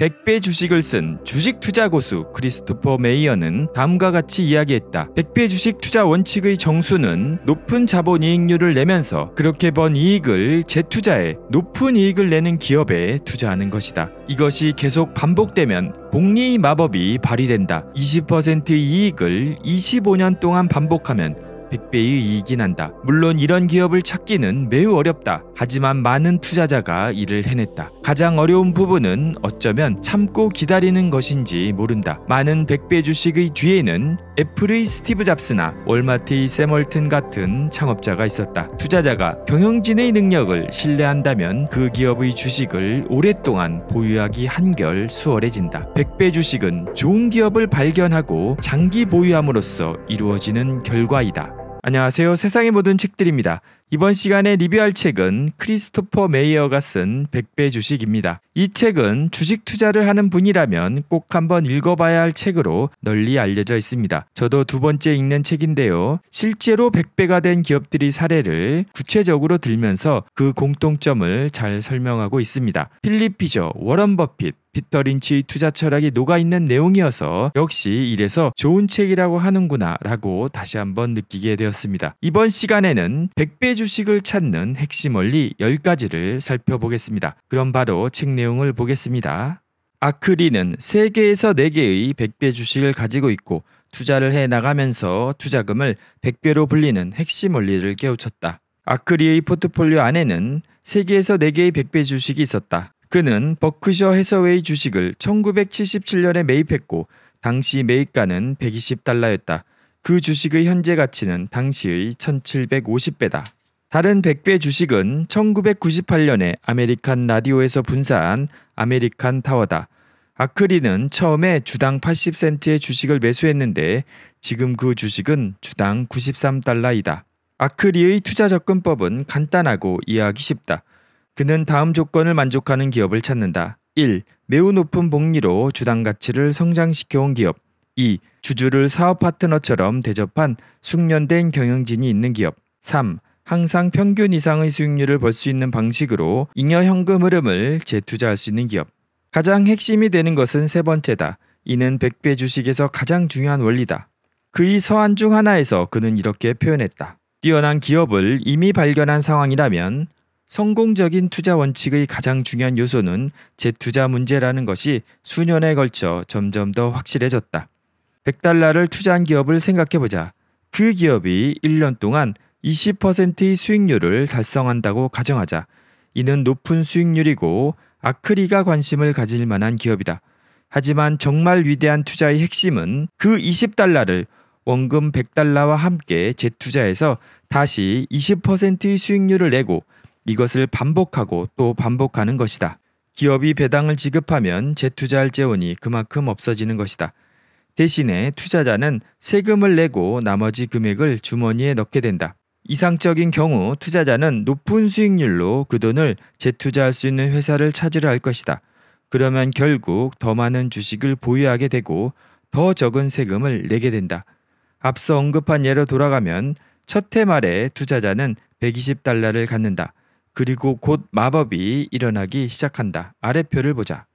100배 주식을 쓴 주식 투자 고수 크리스토퍼 메이어는 다음과 같이 이야기했다. 100배 주식 투자 원칙의 정수는 높은 자본 이익률을 내면서 그렇게 번 이익을 재투자해 높은 이익을 내는 기업에 투자하는 것이다. 이것이 계속 반복되면 복리의 마법이 발휘된다. 20% 이익을 25년 동안 반복하면 100배의 이익이 난다. 물론 이런 기업을 찾기는 매우 어렵다. 하지만 많은 투자자가 이를 해냈다. 가장 어려운 부분은 어쩌면 참고 기다리는 것인지 모른다. 많은 100배 주식의 뒤에는 애플의 스티브 잡스나 월마트의 세멀튼 같은 창업자가 있었다. 투자자가 경영진의 능력을 신뢰한다면 그 기업의 주식을 오랫동안 보유하기 한결 수월해진다. 100배 주식은 좋은 기업을 발견하고 장기 보유함으로써 이루어지는 결과이다. 안녕하세요. 세상의 모든 책들입니다. 이번 시간에 리뷰할 책은 크리스토퍼 메이어가 쓴 100배 주식입니다. 이 책은 주식 투자를 하는 분이라면 꼭 한번 읽어봐야 할 책으로 널리 알려져 있습니다. 저도 두 번째 읽는 책인데요. 실제로 100배가 된 기업들이 사례를 구체적으로 들면서 그 공통점을 잘 설명하고 있습니다. 필리 피저, 워런 버핏, 피터린치 투자 철학이 녹아있는 내용이어서 역시 이래서 좋은 책이라고 하는구나 라고 다시 한번 느끼게 되었습니다. 이번 시간에는 100배 주식을 찾는 핵심 원리 10가지를 살펴보겠습니다. 그럼 바로 책 내용을 보겠습니다. 아크리는 세개에서 4개의 100배 주식을 가지고 있고 투자를 해 나가면서 투자금을 100배로 불리는 핵심 원리를 깨우쳤다. 아크리의 포트폴리오 안에는 세개에서 4개의 100배 주식이 있었다. 그는 버크셔 해서웨이 주식을 1977년에 매입했고 당시 매입가는 120달러였다. 그 주식의 현재 가치는 당시의 1750배다. 다른 100배 주식은 1998년에 아메리칸 라디오에서 분사한 아메리칸 타워다. 아크리는 처음에 주당 80센트의 주식을 매수했는데 지금 그 주식은 주당 93달러이다. 아크리의 투자 접근법은 간단하고 이해하기 쉽다. 그는 다음 조건을 만족하는 기업을 찾는다. 1. 매우 높은 복리로 주당 가치를 성장시켜온 기업. 2. 주주를 사업 파트너처럼 대접한 숙련된 경영진이 있는 기업. 3. 항상 평균 이상의 수익률을 벌 수 있는 방식으로 잉여 현금 흐름을 재투자할 수 있는 기업. 가장 핵심이 되는 것은 세 번째다. 이는 100배 주식에서 가장 중요한 원리다. 그의 서한 중 하나에서 그는 이렇게 표현했다. 뛰어난 기업을 이미 발견한 상황이라면 성공적인 투자 원칙의 가장 중요한 요소는 재투자 문제라는 것이 수년에 걸쳐 점점 더 확실해졌다. 100달러를 투자한 기업을 생각해보자. 그 기업이 1년 동안 20%의 수익률을 달성한다고 가정하자. 이는 높은 수익률이고 아크리가 관심을 가질 만한 기업이다. 하지만 정말 위대한 투자의 핵심은 그 20달러를 원금 100달러와 함께 재투자해서 다시 20%의 수익률을 내고 이것을 반복하고 또 반복하는 것이다. 기업이 배당을 지급하면 재투자할 재원이 그만큼 없어지는 것이다. 대신에 투자자는 세금을 내고 나머지 금액을 주머니에 넣게 된다. 이상적인 경우 투자자는 높은 수익률로 그 돈을 재투자할 수 있는 회사를 찾으려 할 것이다. 그러면 결국 더 많은 주식을 보유하게 되고 더 적은 세금을 내게 된다. 앞서 언급한 예로 돌아가면 첫해 말에 투자자는 120달러를 갖는다. 그리고 곧 마법이 일어나기 시작한다. 아래표를 보자.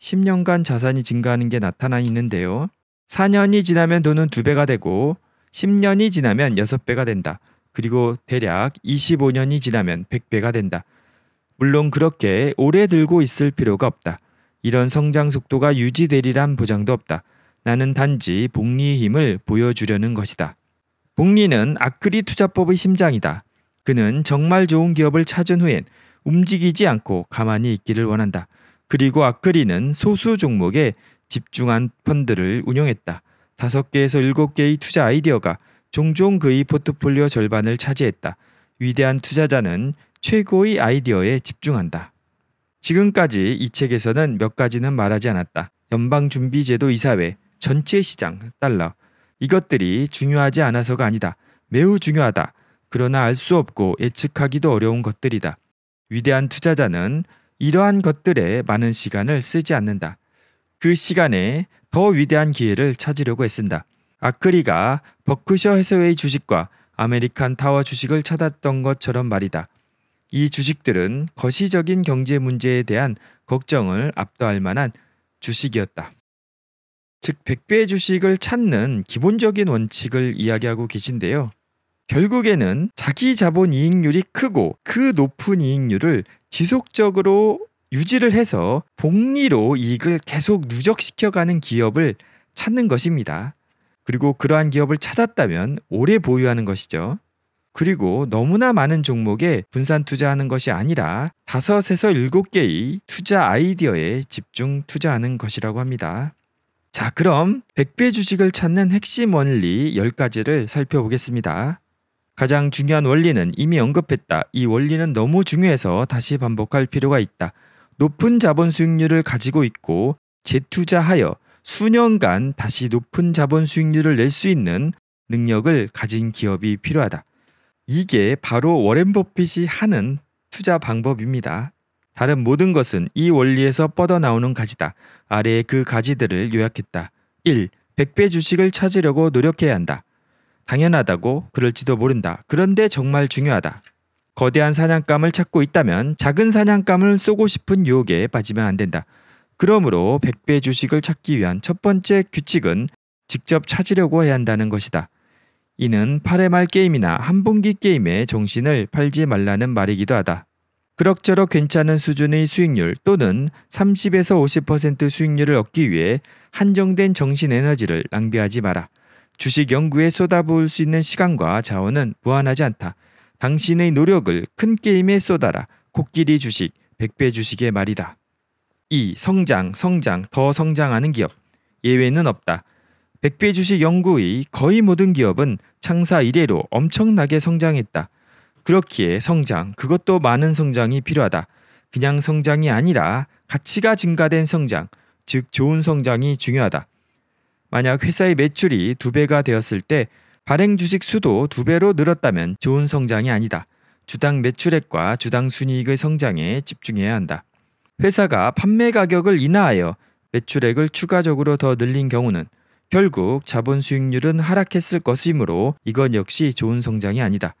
10년간 자산이 증가하는 게 나타나 있는데요. 4년이 지나면 돈은 2배가 되고 10년이 지나면 6배가 된다. 그리고 대략 25년이 지나면 100배가 된다. 물론 그렇게 오래 들고 있을 필요가 없다. 이런 성장 속도가 유지되리란 보장도 없다. 나는 단지 복리의 힘을 보여주려는 것이다. 복리는 아크리 투자법의 심장이다. 그는 정말 좋은 기업을 찾은 후엔 움직이지 않고 가만히 있기를 원한다. 그리고 아크리는 소수 종목에 집중한 펀드를 운영했다. 5개에서 7개의 투자 아이디어가 종종 그의 포트폴리오 절반을 차지했다. 위대한 투자자는 최고의 아이디어에 집중한다. 지금까지 이 책에서는 몇 가지는 말하지 않았다. 연방준비제도 이사회, 전체 시장, 달러. 이것들이 중요하지 않아서가 아니다. 매우 중요하다. 그러나 알 수 없고 예측하기도 어려운 것들이다. 위대한 투자자는 이러한 것들에 많은 시간을 쓰지 않는다. 그 시간에 더 위대한 기회를 찾으려고 애쓴다. 아크리가 버크셔 해서웨이 주식과 아메리칸 타워 주식을 찾았던 것처럼 말이다. 이 주식들은 거시적인 경제 문제에 대한 걱정을 압도할 만한 주식이었다. 즉, 100배의 주식을 찾는 기본적인 원칙을 이야기하고 계신데요. 결국에는 자기 자본 이익률이 크고 그 높은 이익률을 지속적으로 유지를 해서 복리로 이익을 계속 누적시켜가는 기업을 찾는 것입니다. 그리고 그러한 기업을 찾았다면 오래 보유하는 것이죠. 그리고 너무나 많은 종목에 분산 투자하는 것이 아니라 5에서 7개의 투자 아이디어에 집중 투자하는 것이라고 합니다. 자, 그럼 100배 주식을 찾는 핵심 원리 10가지를 살펴보겠습니다. 가장 중요한 원리는 이미 언급했다. 이 원리는 너무 중요해서 다시 반복할 필요가 있다. 높은 자본 수익률을 가지고 있고 재투자하여 수년간 다시 높은 자본 수익률을 낼 수 있는 능력을 가진 기업이 필요하다. 이게 바로 워렌 버핏이 하는 투자 방법입니다. 다른 모든 것은 이 원리에서 뻗어나오는 가지다. 아래의 그 가지들을 요약했다. 1. 100배 주식을 찾으려고 노력해야 한다. 당연하다고 그럴지도 모른다. 그런데 정말 중요하다. 거대한 사냥감을 찾고 있다면 작은 사냥감을 쏘고 싶은 유혹에 빠지면 안 된다. 그러므로 100배 주식을 찾기 위한 첫 번째 규칙은 직접 찾으려고 해야 한다는 것이다. 이는 8회 말 게임이나 한 분기 게임에 정신을 팔지 말라는 말이기도 하다. 그럭저럭 괜찮은 수준의 수익률 또는 30에서 50% 수익률을 얻기 위해 한정된 정신 에너지를 낭비하지 마라. 주식 연구에 쏟아부을 수 있는 시간과 자원은 무한하지 않다. 당신의 노력을 큰 게임에 쏟아라. 코끼리 주식, 백배 주식의 말이다. 2. 성장, 성장, 더 성장하는 기업. 예외는 없다. 백배 주식 연구의 거의 모든 기업은 창사 이래로 엄청나게 성장했다. 그렇기에 성장, 그것도 많은 성장이 필요하다. 그냥 성장이 아니라 가치가 증가된 성장, 즉 좋은 성장이 중요하다. 만약 회사의 매출이 두배가 되었을 때 발행 주식 수도 두배로 늘었다면 좋은 성장이 아니다. 주당 매출액과 주당 순이익의 성장에 집중해야 한다. 회사가 판매 가격을 인하하여 매출액을 추가적으로 더 늘린 경우는 결국 자본 수익률은 하락했을 것이므로 이건 역시 좋은 성장이 아니다.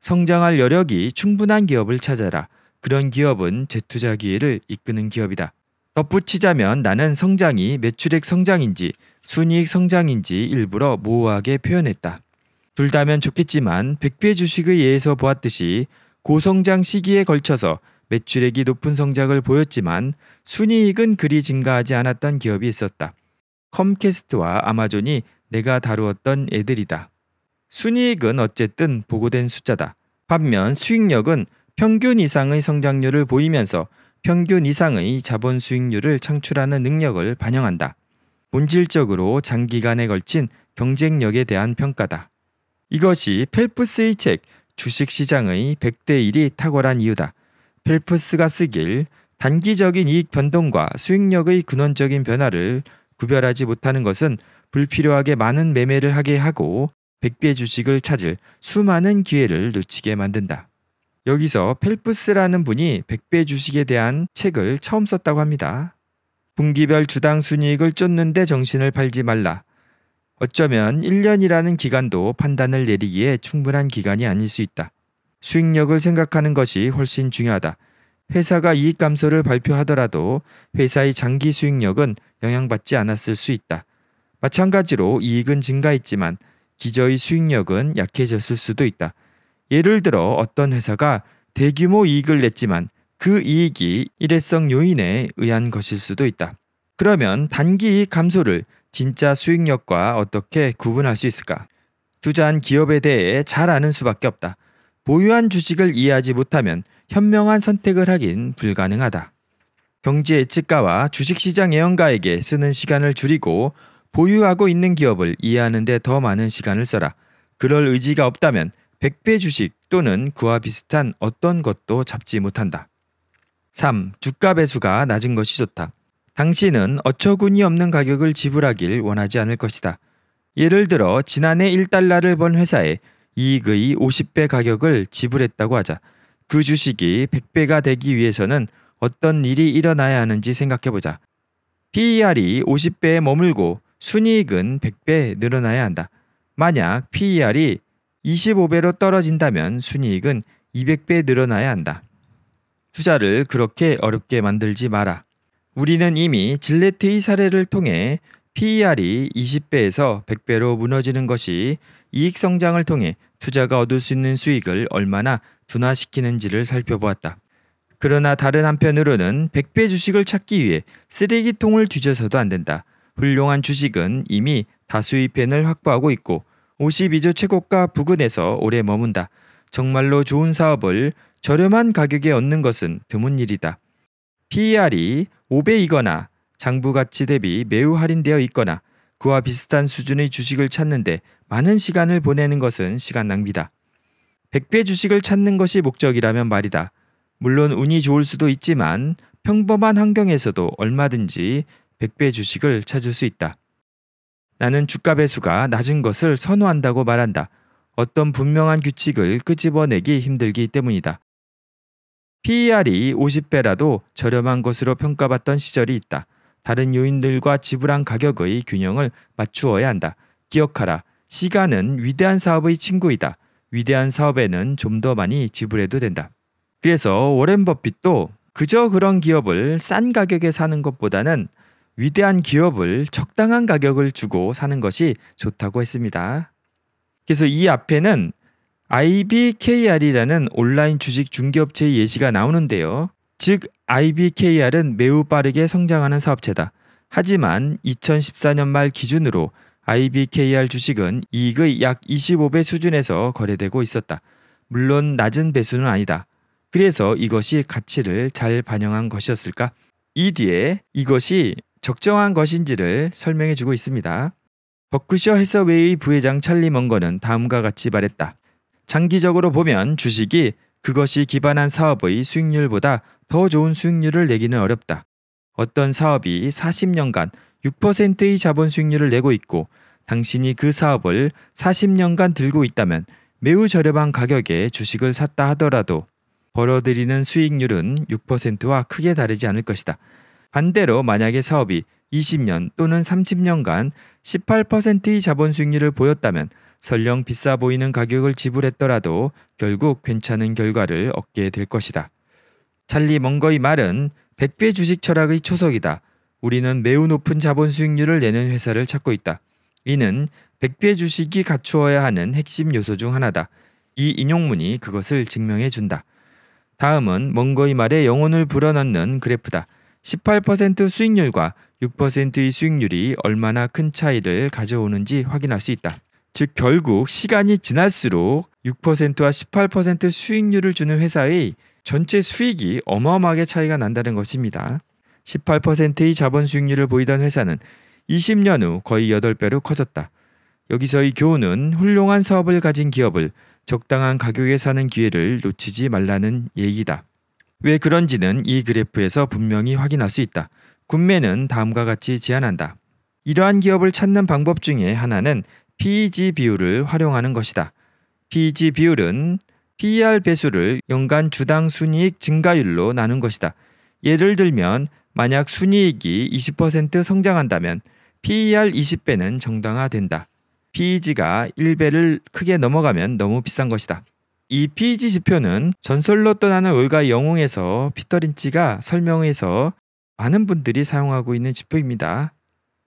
성장할 여력이 충분한 기업을 찾아라. 그런 기업은 재투자 기회를 이끄는 기업이다. 덧붙이자면 나는 성장이 매출액 성장인지 순이익 성장인지 일부러 모호하게 표현했다. 둘 다면 좋겠지만 백배 주식의 예에서 보았듯이 고성장 시기에 걸쳐서 매출액이 높은 성장을 보였지만 순이익은 그리 증가하지 않았던 기업이 있었다. 컴캐스트와 아마존이 내가 다루었던 애들이다. 순이익은 어쨌든 보고된 숫자다. 반면 수익력은 평균 이상의 성장률을 보이면서 평균 이상의 자본 수익률을 창출하는 능력을 반영한다. 본질적으로 장기간에 걸친 경쟁력에 대한 평가다. 이것이 펠프스의 책 주식시장의 100대 1이 탁월한 이유다. 펠프스가 쓰길 단기적인 이익 변동과 수익력의 근원적인 변화를 구별하지 못하는 것은 불필요하게 많은 매매를 하게 하고 1 0 0배 주식을 찾을 수많은 기회를 놓치게 만든다. 여기서 펠프스라는 분이 1 0 0배 주식에 대한 책을 처음 썼다고 합니다. 분기별 주당 순이익을 쫓는데 정신을 팔지 말라. 어쩌면 1년이라는 기간도 판단을 내리기에 충분한 기간이 아닐 수 있다. 수익력을 생각하는 것이 훨씬 중요하다. 회사가 이익 감소를 발표하더라도 회사의 장기 수익력은 영향받지 않았을 수 있다. 마찬가지로 이익은 증가했지만 기저의 수익력은 약해졌을 수도 있다. 예를 들어 어떤 회사가 대규모 이익을 냈지만 그 이익이 일회성 요인에 의한 것일 수도 있다. 그러면 단기 이익 감소를 진짜 수익력과 어떻게 구분할 수 있을까? 투자한 기업에 대해 잘 아는 수밖에 없다. 보유한 주식을 이해하지 못하면 현명한 선택을 하긴 불가능하다. 경제 예측가와 주식시장 예언가에게 쓰는 시간을 줄이고 보유하고 있는 기업을 이해하는데 더 많은 시간을 써라. 그럴 의지가 없다면 100배 주식 또는 그와 비슷한 어떤 것도 잡지 못한다. 3. 주가 배수가 낮은 것이 좋다. 당신은 어처구니 없는 가격을 지불하길 원하지 않을 것이다. 예를 들어 지난해 1달러를 번 회사에 이익의 50배 가격을 지불했다고 하자. 그 주식이 100배가 되기 위해서는 어떤 일이 일어나야 하는지 생각해보자. PER이 50배에 머물고 순이익은 100배 늘어나야 한다. 만약 PER이 25배로 떨어진다면 순이익은 200배 늘어나야 한다. 투자를 그렇게 어렵게 만들지 마라. 우리는 이미 질레트의 사례를 통해 PER이 20배에서 100배로 무너지는 것이 이익 성장을 통해 투자가 얻을 수 있는 수익을 얼마나 둔화시키는지를 살펴보았다. 그러나 다른 한편으로는 100배 주식을 찾기 위해 쓰레기통을 뒤져서도 안 된다. 훌륭한 주식은 이미 다수의 팬을 확보하고 있고 52조 최고가 부근에서 오래 머문다. 정말로 좋은 사업을 저렴한 가격에 얻는 것은 드문 일이다. PER이 5배이거나 장부 가치 대비 매우 할인되어 있거나 그와 비슷한 수준의 주식을 찾는데 많은 시간을 보내는 것은 시간 낭비다. 100배 주식을 찾는 것이 목적이라면 말이다. 물론 운이 좋을 수도 있지만 평범한 환경에서도 얼마든지 100배 주식을 찾을 수 있다. 나는 주가 배수가 낮은 것을 선호한다고 말한다. 어떤 분명한 규칙을 끄집어내기 힘들기 때문이다. PER이 50배라도 저렴한 것으로 평가받던 시절이 있다. 다른 요인들과 지불한 가격의 균형을 맞추어야 한다. 기억하라. 시간은 위대한 사업의 친구이다. 위대한 사업에는 좀 더 많이 지불해도 된다. 그래서 워렌 버핏도 그저 그런 기업을 싼 가격에 사는 것보다는 위대한 기업을 적당한 가격을 주고 사는 것이 좋다고 했습니다. 그래서 이 앞에는 IBKR이라는 온라인 주식 중개업체의 예시가 나오는데요. 즉 IBKR은 매우 빠르게 성장하는 사업체다. 하지만 2014년 말 기준으로 IBKR 주식은 이익의 약 25배 수준에서 거래되고 있었다. 물론 낮은 배수는 아니다. 그래서 이것이 가치를 잘 반영한 것이었을까? 이 뒤에 이것이 적정한 것인지를 설명해 주고 있습니다. 버크셔 해서웨이 부회장 찰리 먼거는 다음과 같이 말했다. 장기적으로 보면 주식이 그것이 기반한 사업의 수익률보다 더 좋은 수익률을 내기는 어렵다. 어떤 사업이 40년간 6%의 자본 수익률을 내고 있고 당신이 그 사업을 40년간 들고 있다면 매우 저렴한 가격에 주식을 샀다 하더라도 벌어들이는 수익률은 6%와 크게 다르지 않을 것이다. 반대로 만약에 사업이 20년 또는 30년간 18%의 자본 수익률을 보였다면 설령 비싸 보이는 가격을 지불했더라도 결국 괜찮은 결과를 얻게 될 것이다. 찰리 멍거의 말은 100배 주식 철학의 초석이다. 우리는 매우 높은 자본 수익률을 내는 회사를 찾고 있다. 이는 100배 주식이 갖추어야 하는 핵심 요소 중 하나다. 이 인용문이 그것을 증명해 준다. 다음은 멍거의 말에 영혼을 불어넣는 그래프다. 18% 수익률과 6%의 수익률이 얼마나 큰 차이를 가져오는지 확인할 수 있다. 즉 결국 시간이 지날수록 6%와 18% 수익률을 주는 회사의 전체 수익이 어마어마하게 차이가 난다는 것입니다. 18%의 자본 수익률을 보이던 회사는 20년 후 거의 8배로 커졌다. 여기서 이 교훈은 훌륭한 사업을 가진 기업을 적당한 가격에 사는 기회를 놓치지 말라는 얘기다. 왜 그런지는 이 그래프에서 분명히 확인할 수 있다. 군매는 다음과 같이 제안한다. 이러한 기업을 찾는 방법 중에 하나는 PEG 비율을 활용하는 것이다. PEG 비율은 PER 배수를 연간 주당 순이익 증가율로 나눈 것이다. 예를 들면 만약 순이익이 20% 성장한다면 PER 20배는 정당화된다. PEG가 1배를 크게 넘어가면 너무 비싼 것이다. 이 PEG 지표는 전설로 떠나는 월가 영웅에서 피터린치가 설명해서 많은 분들이 사용하고 있는 지표입니다.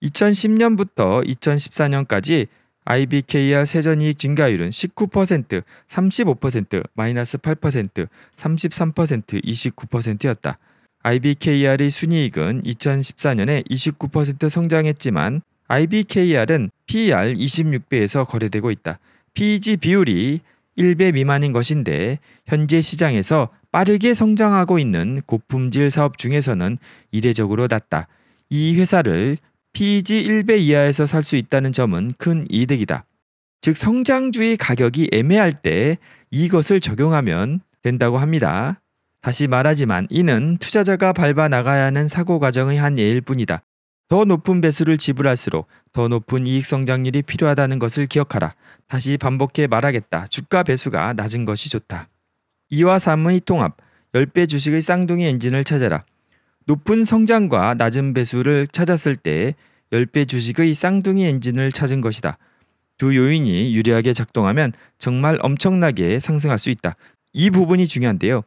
2010년부터 2014년까지 IBK야 세전이익 증가율은 19%, 35%, 마이너스 8%, 33%, 29%였다. IBKR의 순이익은 2014년에 29% 성장했지만 IBKR은 PR 26배에서 거래되고 있다. PEG 비율이 1배 미만인 것인데 현재 시장에서 빠르게 성장하고 있는 고품질 사업 중에서는 이례적으로 낮다. 이 회사를 PEG 1배 이하에서 살 수 있다는 점은 큰 이득이다. 즉 성장주의 가격이 애매할 때 이것을 적용하면 된다고 합니다. 다시 말하지만 이는 투자자가 밟아 나가야 하는 사고 과정의 한 예일 뿐이다. 더 높은 배수를 지불할수록 더 높은 이익 성장률이 필요하다는 것을 기억하라. 다시 반복해 말하겠다. 주가 배수가 낮은 것이 좋다. 2와 3의 통합, 10배 주식의 쌍둥이 엔진을 찾아라. 높은 성장과 낮은 배수를 찾았을 때 10배 주식의 쌍둥이 엔진을 찾은 것이다. 두 요인이 유리하게 작동하면 정말 엄청나게 상승할 수 있다. 이 부분이 중요한데요.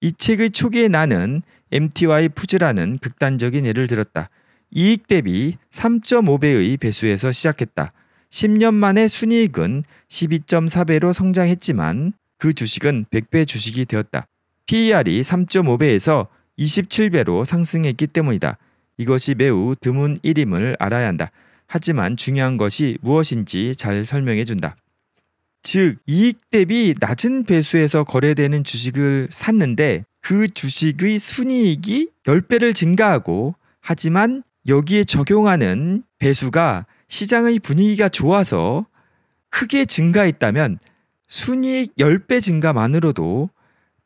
이 책의 초기에 나는 MTY 푸즈라는 극단적인 예를 들었다. 이익 대비 3.5배의 배수에서 시작했다. 10년 만에 순이익은 12.4배로 성장했지만 그 주식은 100배 주식이 되었다. PER이 3.5배에서 27배로 상승했기 때문이다. 이것이 매우 드문 일임을 알아야 한다. 하지만 중요한 것이 무엇인지 잘 설명해 준다. 즉, 이익 대비 낮은 배수에서 거래되는 주식을 샀는데 그 주식의 순이익이 10배를 증가하고 하지만 여기에 적용하는 배수가 시장의 분위기가 좋아서 크게 증가했다면 순이익 10배 증가만으로도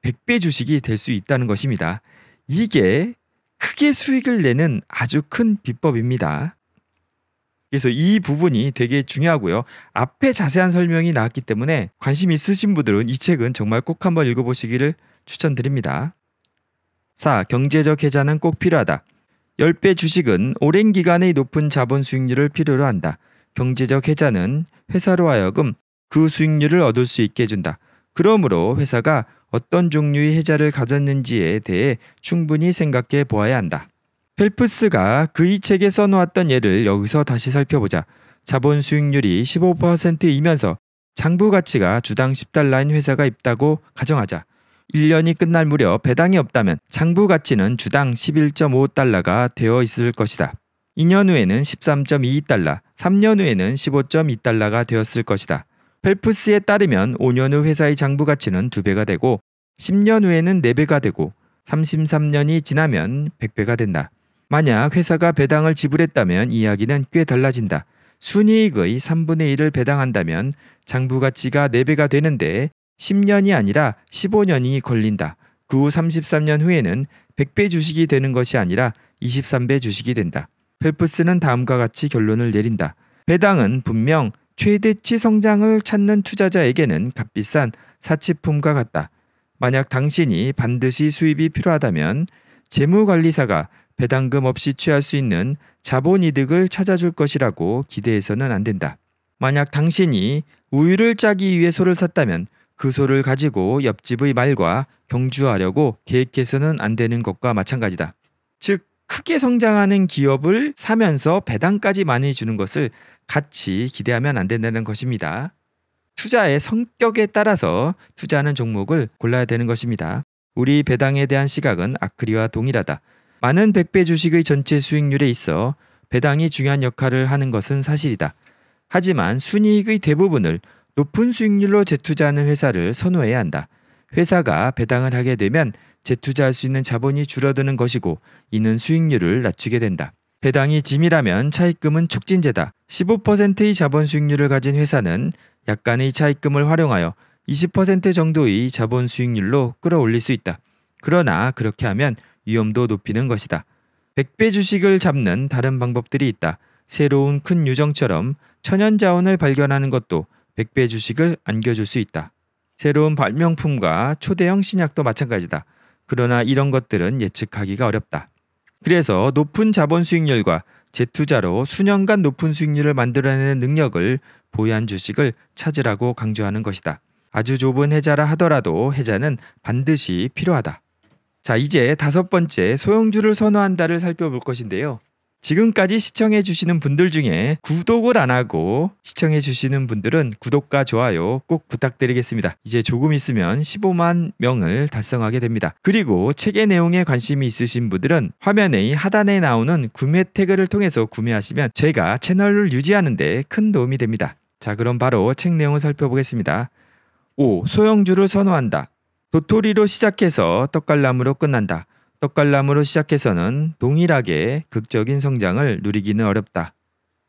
100배 주식이 될 수 있다는 것입니다. 이게 크게 수익을 내는 아주 큰 비법입니다. 그래서 이 부분이 되게 중요하고요. 앞에 자세한 설명이 나왔기 때문에 관심 있으신 분들은 이 책은 정말 꼭 한번 읽어보시기를 추천드립니다. 4. 경제적 계좌는 꼭 필요하다. 10배 주식은 오랜 기간의 높은 자본 수익률을 필요로 한다. 경제적 해자는 회사로 하여금 그 수익률을 얻을 수 있게 해준다. 그러므로 회사가 어떤 종류의 해자를 가졌는지에 대해 충분히 생각해 보아야 한다. 펠프스가 그 이 책에 써놓았던 예를 여기서 다시 살펴보자. 자본 수익률이 15%이면서 장부 가치가 주당 10달러인 회사가 있다고 가정하자. 1년이 끝날 무렵 배당이 없다면 장부 가치는 주당 11.5달러가 되어 있을 것이다. 2년 후에는 13.22달러, 3년 후에는 15.2달러가 되었을 것이다. 펠프스에 따르면 5년 후 회사의 장부 가치는 2배가 되고 10년 후에는 4배가 되고 33년이 지나면 100배가 된다. 만약 회사가 배당을 지불했다면 이야기는 꽤 달라진다. 순이익의 3분의 1을 배당한다면 장부 가치가 4배가 되는데 10년이 아니라 15년이 걸린다. 그 후 33년 후에는 100배 주식이 되는 것이 아니라 23배 주식이 된다. 펠프스는 다음과 같이 결론을 내린다. 배당은 분명 최대치 성장을 찾는 투자자에게는 값비싼 사치품과 같다. 만약 당신이 반드시 수입이 필요하다면 재무관리사가 배당금 없이 취할 수 있는 자본 이득을 찾아줄 것이라고 기대해서는 안 된다. 만약 당신이 우유를 짜기 위해 소를 샀다면 그 소를 가지고 옆집의 말과 경주하려고 계획해서는 안 되는 것과 마찬가지다. 즉, 크게 성장하는 기업을 사면서 배당까지 많이 주는 것을 같이 기대하면 안 된다는 것입니다. 투자의 성격에 따라서 투자하는 종목을 골라야 되는 것입니다. 우리 배당에 대한 시각은 아크리와 동일하다. 많은 100배 주식의 전체 수익률에 있어 배당이 중요한 역할을 하는 것은 사실이다. 하지만 순이익의 대부분을 높은 수익률로 재투자하는 회사를 선호해야 한다. 회사가 배당을 하게 되면 재투자할 수 있는 자본이 줄어드는 것이고 이는 수익률을 낮추게 된다. 배당이 짐이라면 차입금은 촉진제다. 15%의 자본 수익률을 가진 회사는 약간의 차입금을 활용하여 20% 정도의 자본 수익률로 끌어올릴 수 있다. 그러나 그렇게 하면 위험도 높이는 것이다. 100배 주식을 잡는 다른 방법들이 있다. 새로운 큰 유정처럼 천연 자원을 발견하는 것도 100배 주식을 안겨줄 수 있다. 새로운 발명품과 초대형 신약도 마찬가지다. 그러나 이런 것들은 예측하기가 어렵다. 그래서 높은 자본 수익률과 재투자로 수년간 높은 수익률을 만들어내는 능력을 보유한 주식을 찾으라고 강조하는 것이다. 아주 좁은 해자라 하더라도 해자는 반드시 필요하다. 자, 이제 다섯 번째 소형주를 선호한다를 살펴볼 것인데요. 지금까지 시청해 주시는 분들 중에 구독을 안 하고 시청해 주시는 분들은 구독과 좋아요 꼭 부탁드리겠습니다. 이제 조금 있으면 15만 명을 달성하게 됩니다. 그리고 책의 내용에 관심이 있으신 분들은 화면의 하단에 나오는 구매 태그를 통해서 구매하시면 제가 채널을 유지하는데 큰 도움이 됩니다. 자, 그럼 바로 책 내용을 살펴보겠습니다. 5. 소형주를 선호한다. 도토리로 시작해서 떡갈나무로 끝난다. 떡갈람으로 시작해서는 동일하게 극적인 성장을 누리기는 어렵다.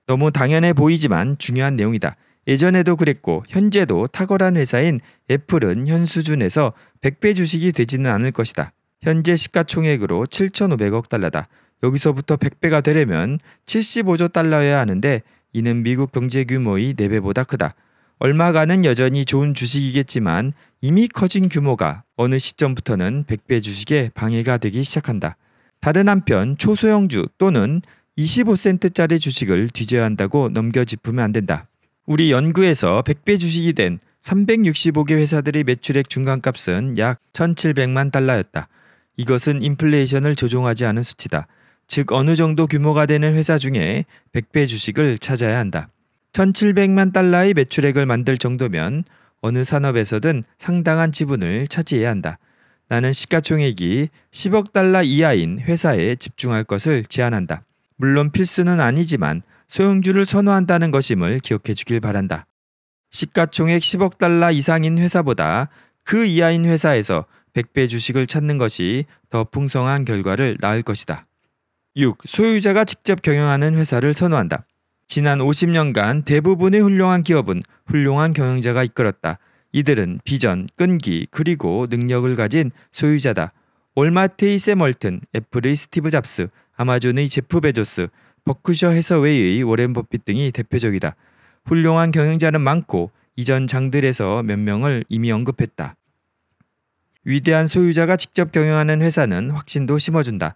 너무 당연해 보이지만 중요한 내용이다. 예전에도 그랬고 현재도 탁월한 회사인 애플은 현 수준에서 100배 주식이 되지는 않을 것이다. 현재 시가총액으로 7,500억 달러다. 여기서부터 100배가 되려면 75조 달러여야 하는데 이는 미국 경제 규모의 4배보다 크다. 얼마간은 여전히 좋은 주식이겠지만 이미 커진 규모가 어느 시점부터는 100배 주식에 방해가 되기 시작한다. 다른 한편 초소형주 또는 25센트짜리 주식을 뒤져야 한다고 넘겨 짚으면 안 된다. 우리 연구에서 100배 주식이 된 365개 회사들의 매출액 중간값은 약 1,700만 달러였다. 이것은 인플레이션을 조종하지 않은 수치다. 즉 어느 정도 규모가 되는 회사 중에 100배 주식을 찾아야 한다. 1,700만 달러의 매출액을 만들 정도면 어느 산업에서든 상당한 지분을 차지해야 한다. 나는 시가총액이 10억 달러 이하인 회사에 집중할 것을 제안한다. 물론 필수는 아니지만 소형주를 선호한다는 것임을 기억해 주길 바란다. 시가총액 10억 달러 이상인 회사보다 그 이하인 회사에서 100배 주식을 찾는 것이 더 풍성한 결과를 낳을 것이다. 6. 소유자가 직접 경영하는 회사를 선호한다. 지난 50년간 대부분의 훌륭한 기업은 훌륭한 경영자가 이끌었다. 이들은 비전, 끈기, 그리고 능력을 가진 소유자다. 올마테이 세멀튼, 애플의 스티브 잡스, 아마존의 제프 베조스, 버크셔 해서웨이의 워렌 버핏 등이 대표적이다. 훌륭한 경영자는 많고 이전 장들에서 몇 명을 이미 언급했다. 위대한 소유자가 직접 경영하는 회사는 확신도 심어준다.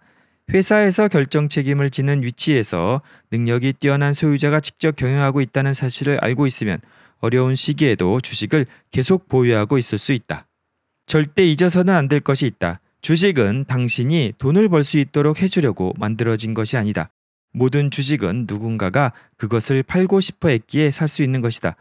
회사에서 결정 책임을 지는 위치에서 능력이 뛰어난 소유자가 직접 경영하고 있다는 사실을 알고 있으면 어려운 시기에도 주식을 계속 보유하고 있을 수 있다. 절대 잊어서는 안 될 것이 있다. 주식은 당신이 돈을 벌 수 있도록 해주려고 만들어진 것이 아니다. 모든 주식은 누군가가 그것을 팔고 싶어 했기에 살 수 있는 것이다.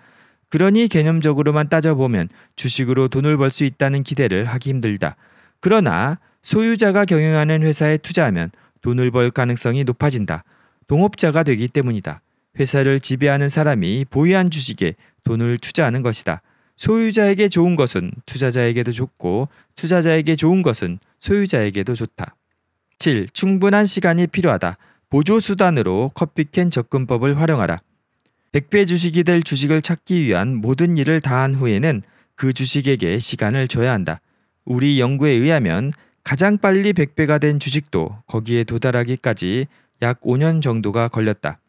그러니 개념적으로만 따져보면 주식으로 돈을 벌 수 있다는 기대를 하기 힘들다. 그러나 소유자가 경영하는 회사에 투자하면 돈을 벌 가능성이 높아진다. 동업자가 되기 때문이다. 회사를 지배하는 사람이 보유한 주식에 돈을 투자하는 것이다. 소유자에게 좋은 것은 투자자에게도 좋고 투자자에게 좋은 것은 소유자에게도 좋다. 7. 충분한 시간이 필요하다. 보조 수단으로 커피캔 접근법을 활용하라. 100배 주식이 될 주식을 찾기 위한 모든 일을 다한 후에는 그 주식에게 시간을 줘야 한다. 우리 연구에 의하면 가장 빨리 100배가 된 주식도 거기에 도달하기까지 약 5년 정도가 걸렸다.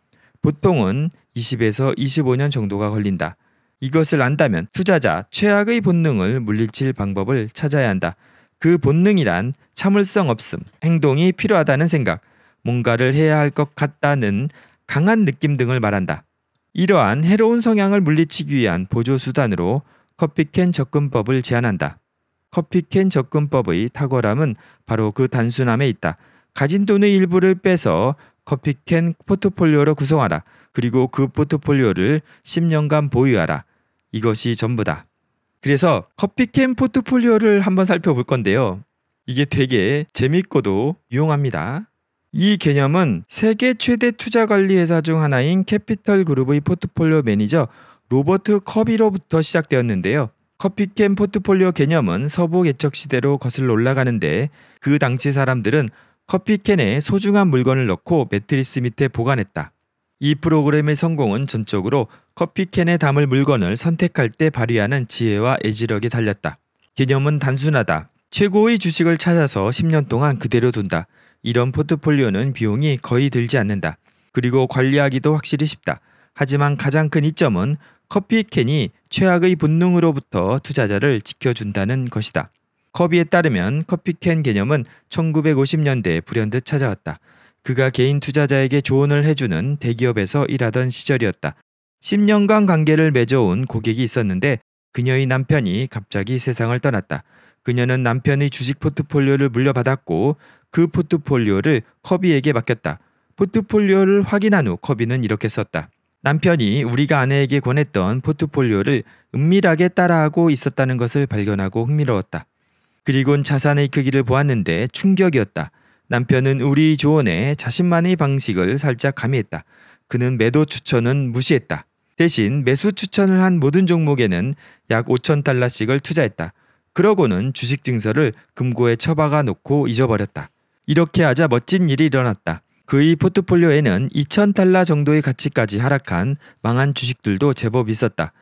보통은 20에서 25년 정도가 걸린다. 이것을 안다면 투자자 최악의 본능을 물리칠 방법을 찾아야 한다. 그 본능이란 참을성 없음, 행동이 필요하다는 생각, 뭔가를 해야 할 것 같다는 강한 느낌 등을 말한다. 이러한 해로운 성향을 물리치기 위한 보조 수단으로 커피캔 접근법을 제안한다. 커피캔 접근법의 탁월함은 바로 그 단순함에 있다. 가진 돈의 일부를 빼서 커피캔 포트폴리오로 구성하라. 그리고 그 포트폴리오를 10년간 보유하라. 이것이 전부다. 그래서 커피캔 포트폴리오를 한번 살펴볼 건데요. 이게 되게 재밌고도 유용합니다. 이 개념은 세계 최대 투자 관리 회사 중 하나인 캐피털 그룹의 포트폴리오 매니저 로버트 커비로부터 시작되었는데요. 커피캔 포트폴리오 개념은 서부 개척 시대로 거슬러 올라가는데 그 당시 사람들은 커피캔에 소중한 물건을 넣고 매트리스 밑에 보관했다. 이 프로그램의 성공은 전적으로 커피캔에 담을 물건을 선택할 때 발휘하는 지혜와 애지력에 달렸다. 개념은 단순하다. 최고의 주식을 찾아서 10년 동안 그대로 둔다. 이런 포트폴리오는 비용이 거의 들지 않는다. 그리고 관리하기도 확실히 쉽다. 하지만 가장 큰 이점은 커피캔이 최악의 본능으로부터 투자자를 지켜준다는 것이다. 커비에 따르면 커피캔 개념은 1950년대에 불현듯 찾아왔다. 그가 개인 투자자에게 조언을 해주는 대기업에서 일하던 시절이었다. 10년간 관계를 맺어온 고객이 있었는데 그녀의 남편이 갑자기 세상을 떠났다. 그녀는 남편의 주식 포트폴리오를 물려받았고 그 포트폴리오를 커비에게 맡겼다. 포트폴리오를 확인한 후 커비는 이렇게 썼다. 남편이 우리가 아내에게 권했던 포트폴리오를 은밀하게 따라하고 있었다는 것을 발견하고 흥미로웠다. 그리곤 자산의 크기를 보았는데 충격이었다. 남편은 우리 조언에 자신만의 방식을 살짝 가미했다. 그는 매도 추천은 무시했다. 대신 매수 추천을 한 모든 종목에는 약 5천 달러씩을 투자했다. 그러고는 주식 증서를 금고에 처박아 놓고 잊어버렸다. 이렇게 하자 멋진 일이 일어났다. 그의 포트폴리오에는 2,000달러 정도의 가치까지 하락한 망한 주식들도 제법 있었다.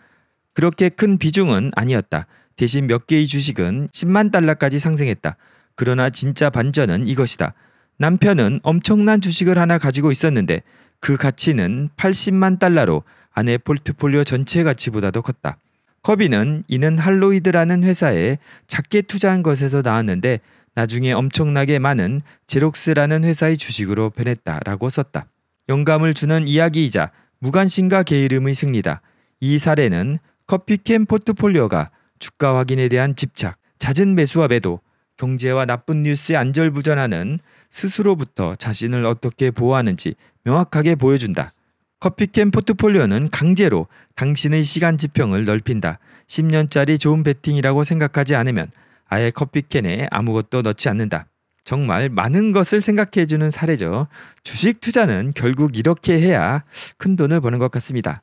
그렇게 큰 비중은 아니었다. 대신 몇 개의 주식은 10만 달러까지 상승했다. 그러나 진짜 반전은 이것이다. 남편은 엄청난 주식을 하나 가지고 있었는데 그 가치는 80만 달러로 아내 포트폴리오 전체 가치보다도 컸다. 커비는 이는 할로이드라는 회사에 작게 투자한 것에서 나왔는데 나중에 엄청나게 많은 제록스라는 회사의 주식으로 변했다라고 썼다. 영감을 주는 이야기이자 무관심과 게으름의 승리다. 이 사례는 커피캔 포트폴리오가 주가 확인에 대한 집착, 잦은 매수업에도 경제와 나쁜 뉴스에 안절부절하는 스스로부터 자신을 어떻게 보호하는지 명확하게 보여준다. 커피캔 포트폴리오는 강제로 당신의 시간 지평을 넓힌다. 10년짜리 좋은 베팅이라고 생각하지 않으면 아예 커피캔에 아무것도 넣지 않는다. 정말 많은 것을 생각해 주는 사례죠. 주식 투자는 결국 이렇게 해야 큰 돈을 버는 것 같습니다.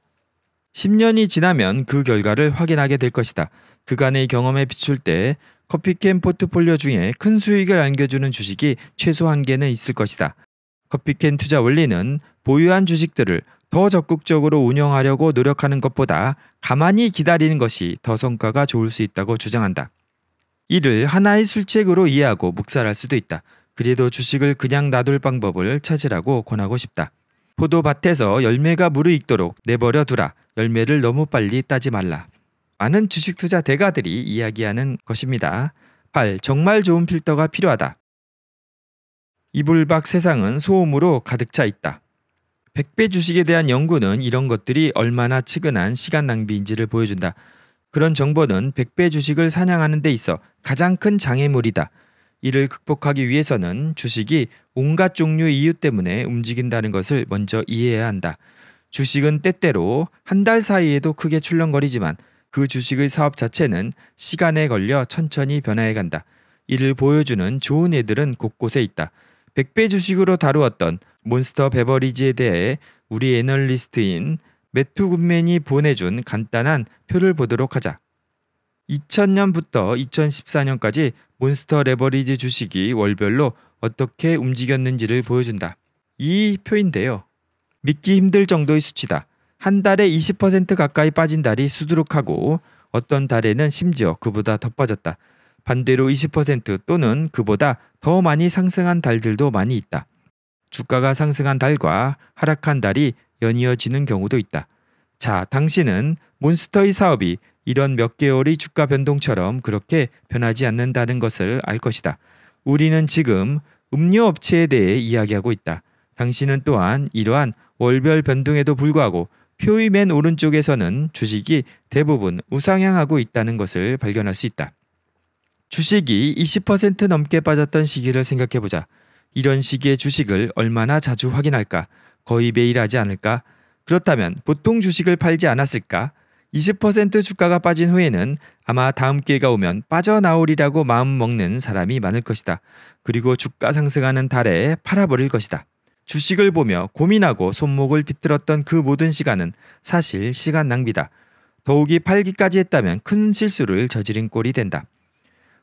10년이 지나면 그 결과를 확인하게 될 것이다. 그간의 경험에 비출 때 커피캔 포트폴리오 중에 큰 수익을 안겨주는 주식이 최소 한 개는 있을 것이다. 커피캔 투자 원리는 보유한 주식들을 더 적극적으로 운영하려고 노력하는 것보다 가만히 기다리는 것이 더 성과가 좋을 수 있다고 주장한다. 이를 하나의 술책으로 이해하고 묵살할 수도 있다. 그래도 주식을 그냥 놔둘 방법을 찾으라고 권하고 싶다. 포도밭에서 열매가 무르익도록 내버려 두라. 열매를 너무 빨리 따지 말라. 많은 주식 투자 대가들이 이야기하는 것입니다. 8. 정말 좋은 필터가 필요하다. 이불박 세상은 소음으로 가득 차 있다. 백배 주식에 대한 연구는 이런 것들이 얼마나 측은한 시간 낭비인지를 보여준다. 그런 정보는 백배 주식을 사냥하는 데 있어 가장 큰 장애물이다. 이를 극복하기 위해서는 주식이 온갖 종류 이유 때문에 움직인다는 것을 먼저 이해해야 한다. 주식은 때때로 한 달 사이에도 크게 출렁거리지만 그 주식의 사업 자체는 시간에 걸려 천천히 변화해 간다. 이를 보여주는 좋은 애들은 곳곳에 있다. 백배 주식으로 다루었던 몬스터 베버리지에 대해 우리 애널리스트인 매튜 굿맨이 보내준 간단한 표를 보도록 하자. 2000년부터 2014년까지 몬스터 레버리지 주식이 월별로 어떻게 움직였는지를 보여준다. 이 표인데요. 믿기 힘들 정도의 수치다. 한 달에 20% 가까이 빠진 달이 수두룩하고 어떤 달에는 심지어 그보다 더 빠졌다. 반대로 20% 또는 그보다 더 많이 상승한 달들도 많이 있다. 주가가 상승한 달과 하락한 달이 연이어지는 경우도 있다. 자, 당신은 몬스터의 사업이 이런 몇 개월의 주가 변동처럼 그렇게 변하지 않는다는 것을 알 것이다. 우리는 지금 음료 업체에 대해 이야기하고 있다. 당신은 또한 이러한 월별 변동에도 불구하고 표의 맨 오른쪽에서는 주식이 대부분 우상향하고 있다는 것을 발견할 수 있다. 주식이 20% 넘게 빠졌던 시기를 생각해보자. 이런 시기의 주식을 얼마나 자주 확인할까? 거의 매일 하지 않을까? 그렇다면 보통 주식을 팔지 않았을까? 20% 주가가 빠진 후에는 아마 다음 기회가 오면 빠져나오리라고 마음 먹는 사람이 많을 것이다. 그리고 주가 상승하는 달에 팔아버릴 것이다. 주식을 보며 고민하고 손목을 비틀었던 그 모든 시간은 사실 시간 낭비다. 더욱이 팔기까지 했다면 큰 실수를 저지른 꼴이 된다.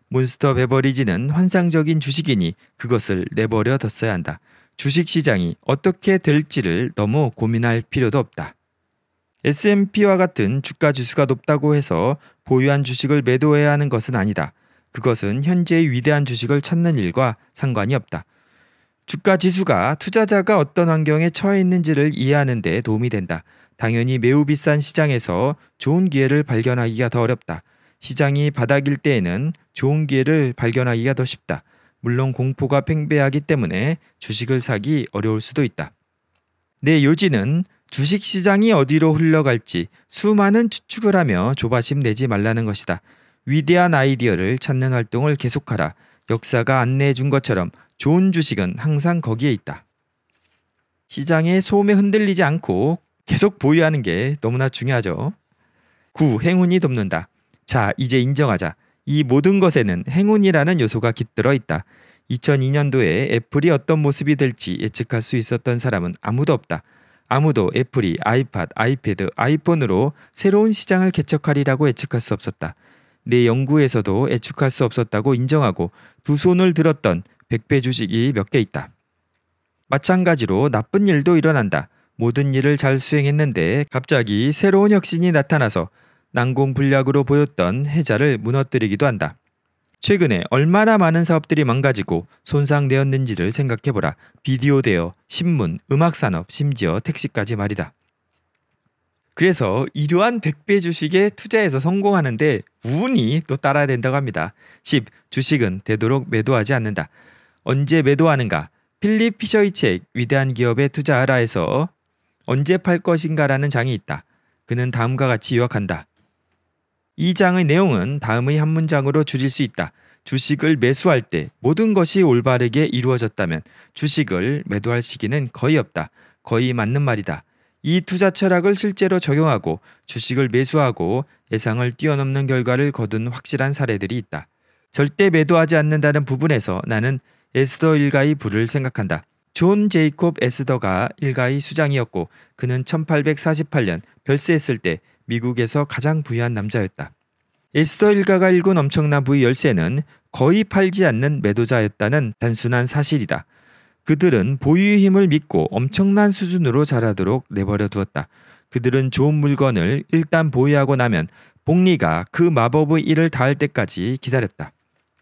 몬스터 베버리지는 환상적인 주식이니 그것을 내버려 뒀어야 한다. 주식 시장이 어떻게 될지를 너무 고민할 필요도 없다. S&P와 같은 주가 지수가 높다고 해서 보유한 주식을 매도해야 하는 것은 아니다. 그것은 현재의 위대한 주식을 찾는 일과 상관이 없다. 주가 지수가 투자자가 어떤 환경에 처해 있는지를 이해하는 데 도움이 된다. 당연히 매우 비싼 시장에서 좋은 기회를 발견하기가 더 어렵다. 시장이 바닥일 때에는 좋은 기회를 발견하기가 더 쉽다. 물론 공포가 팽배하기 때문에 주식을 사기 어려울 수도 있다. 내 요지는 주식 시장이 어디로 흘러갈지 수많은 추측을 하며 조바심 내지 말라는 것이다. 위대한 아이디어를 찾는 활동을 계속하라. 역사가 안내해 준 것처럼 좋은 주식은 항상 거기에 있다. 시장의 소음에 흔들리지 않고 계속 보유하는 게 너무나 중요하죠. 9. 행운이 돕는다. 자, 이제 인정하자. 이 모든 것에는 행운이라는 요소가 깃들어 있다. 2002년도에 애플이 어떤 모습이 될지 예측할 수 있었던 사람은 아무도 없다. 아무도 애플이 아이팟, 아이패드, 아이폰으로 새로운 시장을 개척하리라고 예측할 수 없었다. 내 연구에서도 예측할 수 없었다고 인정하고 두 손을 들었던 백배 주식이 몇 개 있다. 마찬가지로 나쁜 일도 일어난다. 모든 일을 잘 수행했는데 갑자기 새로운 혁신이 나타나서 난공불락으로 보였던 해자를 무너뜨리기도 한다. 최근에 얼마나 많은 사업들이 망가지고 손상되었는지를 생각해보라. 비디오 대여, 신문, 음악산업, 심지어 택시까지 말이다. 그래서 이러한 100배 주식에 투자해서 성공하는데 운이 또 따라야 된다고 합니다. 10. 주식은 되도록 매도하지 않는다. 언제 매도하는가? 필립 피셔의 책 위대한 기업에 투자하라해서 언제 팔 것인가라는 장이 있다. 그는 다음과 같이 요약한다. 이 장의 내용은 다음의 한 문장으로 줄일 수 있다. 주식을 매수할 때 모든 것이 올바르게 이루어졌다면 주식을 매도할 시기는 거의 없다. 거의 맞는 말이다. 이 투자 철학을 실제로 적용하고 주식을 매수하고 예상을 뛰어넘는 결과를 거둔 확실한 사례들이 있다. 절대 매도하지 않는다는 부분에서 나는 에스더 일가의 부를 생각한다. 존 제이콥 에스더가 일가의 수장이었고 그는 1848년 별세했을 때 미국에서 가장 부유한 남자였다. 에스더 일가가 일군 엄청난 부의 열쇠는 거의 팔지 않는 매도자였다는 단순한 사실이다. 그들은 보유의 힘을 믿고 엄청난 수준으로 자라도록 내버려 두었다. 그들은 좋은 물건을 일단 보유하고 나면 복리가 그 마법의 일을 다할 때까지 기다렸다.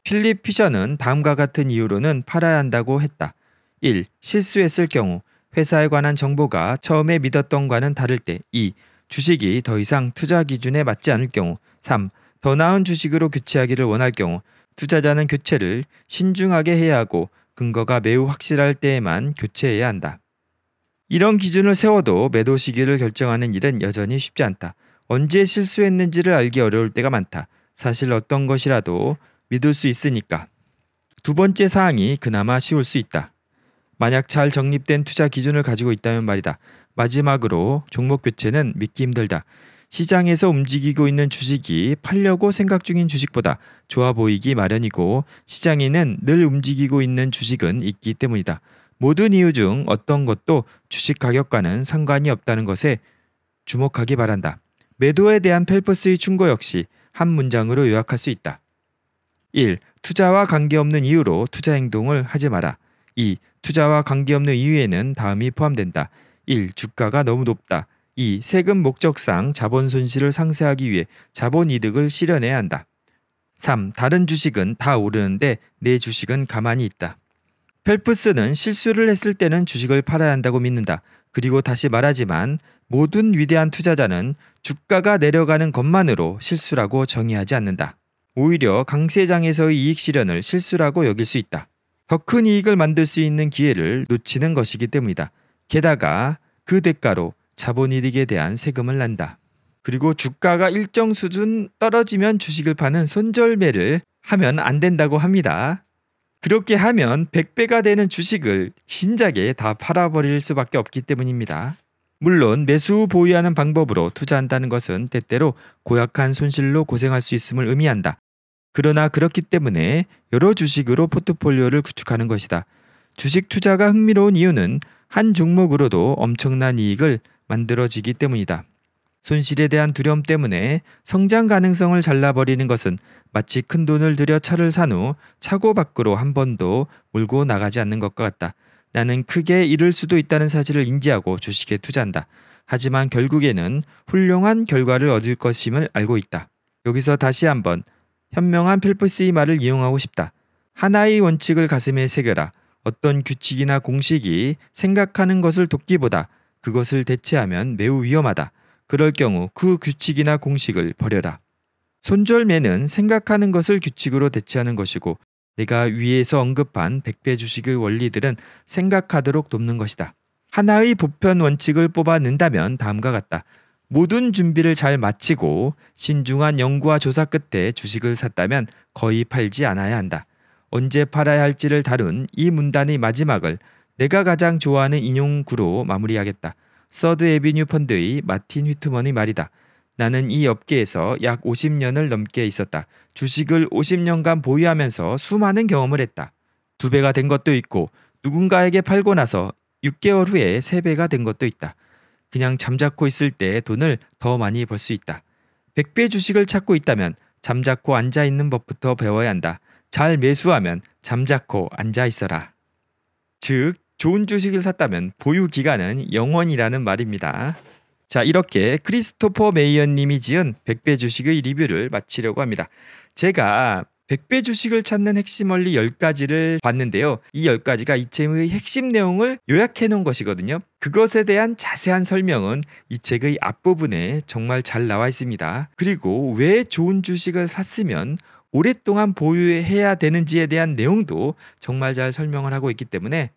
필립 피셔는 다음과 같은 이유로는 팔아야 한다고 했다. 1. 실수했을 경우 회사에 관한 정보가 처음에 믿었던과는 다를 때 2. 주식이 더 이상 투자 기준에 맞지 않을 경우 3. 더 나은 주식으로 교체하기를 원할 경우 투자자는 교체를 신중하게 해야 하고 근거가 매우 확실할 때에만 교체해야 한다. 이런 기준을 세워도 매도 시기를 결정하는 일은 여전히 쉽지 않다. 언제 실수했는지를 알기 어려울 때가 많다. 사실 어떤 것이라도 믿을 수 있으니까. 두 번째 사항이 그나마 쉬울 수 있다. 만약 잘 정립된 투자 기준을 가지고 있다면 말이다. 마지막으로 종목 교체는 믿기 힘들다. 시장에서 움직이고 있는 주식이 팔려고 생각 중인 주식보다 좋아 보이기 마련이고 시장에는 늘 움직이고 있는 주식은 있기 때문이다. 모든 이유 중 어떤 것도 주식 가격과는 상관이 없다는 것에 주목하기 바란다. 매도에 대한 펠퍼스의 충고 역시 한 문장으로 요약할 수 있다. 1. 투자와 관계없는 이유로 투자 행동을 하지 마라. 2. 투자와 관계없는 이유에는 다음이 포함된다. 1. 주가가 너무 높다. 2. 세금 목적상 자본 손실을 상쇄하기 위해 자본 이득을 실현해야 한다. 3. 다른 주식은 다 오르는데 내 주식은 가만히 있다. 펠프스는 실수를 했을 때는 주식을 팔아야 한다고 믿는다. 그리고 다시 말하지만 모든 위대한 투자자는 주가가 내려가는 것만으로 실수라고 정의하지 않는다. 오히려 강세장에서의 이익 실현을 실수라고 여길 수 있다. 더 큰 이익을 만들 수 있는 기회를 놓치는 것이기 때문이다. 게다가 그 대가로 자본이익에 대한 세금을 낸다. 그리고 주가가 일정 수준 떨어지면 주식을 파는 손절매를 하면 안 된다고 합니다. 그렇게 하면 100배가 되는 주식을 진작에 다 팔아버릴 수밖에 없기 때문입니다. 물론 매수 보유하는 방법으로 투자한다는 것은 때때로 고약한 손실로 고생할 수 있음을 의미한다. 그러나 그렇기 때문에 여러 주식으로 포트폴리오를 구축하는 것이다. 주식 투자가 흥미로운 이유는 한 종목으로도 엄청난 이익을 만들어지기 때문이다. 손실에 대한 두려움 때문에 성장 가능성을 잘라버리는 것은 마치 큰 돈을 들여 차를 산 후 차고 밖으로 한 번도 몰고 나가지 않는 것과 같다. 나는 크게 잃을 수도 있다는 사실을 인지하고 주식에 투자한다. 하지만 결국에는 훌륭한 결과를 얻을 것임을 알고 있다. 여기서 다시 한번 현명한 필프스의 말을 이용하고 싶다. 하나의 원칙을 가슴에 새겨라. 어떤 규칙이나 공식이 생각하는 것을 돕기보다 그것을 대체하면 매우 위험하다. 그럴 경우 그 규칙이나 공식을 버려라. 손절매는 생각하는 것을 규칙으로 대체하는 것이고 내가 위에서 언급한 백배 주식의 원리들은 생각하도록 돕는 것이다. 하나의 보편 원칙을 뽑아낸다면 다음과 같다. 모든 준비를 잘 마치고 신중한 연구와 조사 끝에 주식을 샀다면 거의 팔지 않아야 한다. 언제 팔아야 할지를 다룬 이 문단의 마지막을 내가 가장 좋아하는 인용구로 마무리하겠다. 서드 에비뉴 펀드의 마틴 휘트먼의 말이다. 나는 이 업계에서 약 50년을 넘게 있었다. 주식을 50년간 보유하면서 수많은 경험을 했다. 두 배가 된 것도 있고 누군가에게 팔고 나서 6개월 후에 세 배가 된 것도 있다. 그냥 잠자코 있을 때 돈을 더 많이 벌 수 있다. 100배 주식을 찾고 있다면 잠자코 앉아 있는 법부터 배워야 한다. 잘 매수하면 잠자코 앉아 있어라. 즉, 좋은 주식을 샀다면 보유 기간은 영원이라는 말입니다. 자, 이렇게 크리스토퍼 메이언님이 지은 1 0 0배 주식의 리뷰를 마치려고 합니다. 제가 1 0 0배 주식을 찾는 핵심 원리 10가지를 봤는데요. 이 10가지가 이 책의 핵심 내용을 요약해 놓은 것이거든요. 그것에 대한 자세한 설명은 이 책의 앞부분에 정말 잘 나와 있습니다. 그리고 왜 좋은 주식을 샀으면 오랫동안 보유해야 되는지에 대한 내용도 정말 잘 설명을 하고 있기 때문에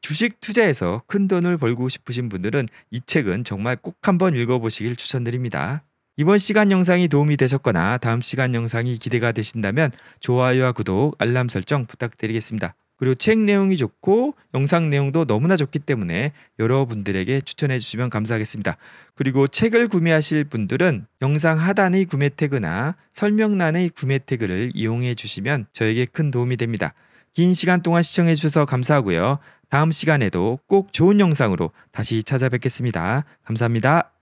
주식 투자에서 큰 돈을 벌고 싶으신 분들은 이 책은 정말 꼭 한번 읽어보시길 추천드립니다. 이번 시간 영상이 도움이 되셨거나 다음 시간 영상이 기대가 되신다면 좋아요와 구독, 알람 설정 부탁드리겠습니다. 그리고 책 내용이 좋고 영상 내용도 너무나 좋기 때문에 여러분들에게 추천해 주시면 감사하겠습니다. 그리고 책을 구매하실 분들은 영상 하단의 구매 태그나 설명란의 구매 태그를 이용해 주시면 저에게 큰 도움이 됩니다. 긴 시간 동안 시청해 주셔서 감사하고요. 다음 시간에도 꼭 좋은 영상으로 다시 찾아뵙겠습니다. 감사합니다.